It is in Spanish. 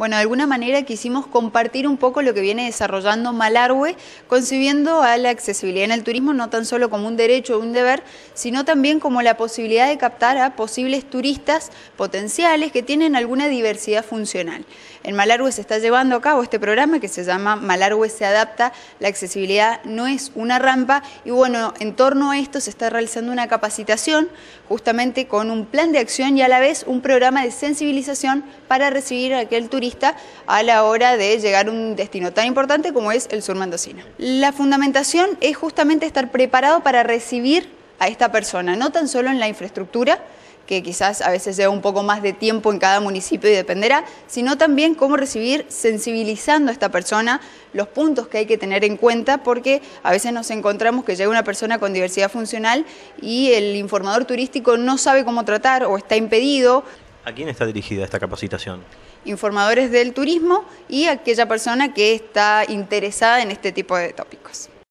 bueno, de alguna manera quisimos compartir un poco lo que viene desarrollando Malargue, concibiendo a la accesibilidad en el turismo no tan solo como un derecho o un deber, sino también como la posibilidad de captar a posibles turistas potenciales que tienen alguna diversidad funcional. En Malargue se está llevando a cabo este programa que se llama Malargue se adapta, la accesibilidad no es una rampa y bueno, en torno a esto se está realizando una capacitación justamente con un plan de acción y a la vez un programa de sensibilización para recibir a aquel turista a la hora de llegar a un destino tan importante como es el sur mendocino. La fundamentación es justamente estar preparado para recibir a esta persona, no tan solo en la infraestructura, que quizás a veces lleva un poco más de tiempo en cada municipio y dependerá, sino también cómo recibir sensibilizando a esta persona los puntos que hay que tener en cuenta, porque a veces nos encontramos que llega una persona con diversidad funcional y el informador turístico no sabe cómo tratar o está impedido. ¿A quién está dirigida esta capacitación? Informadores del turismo y aquella persona que está interesada en este tipo de tópicos.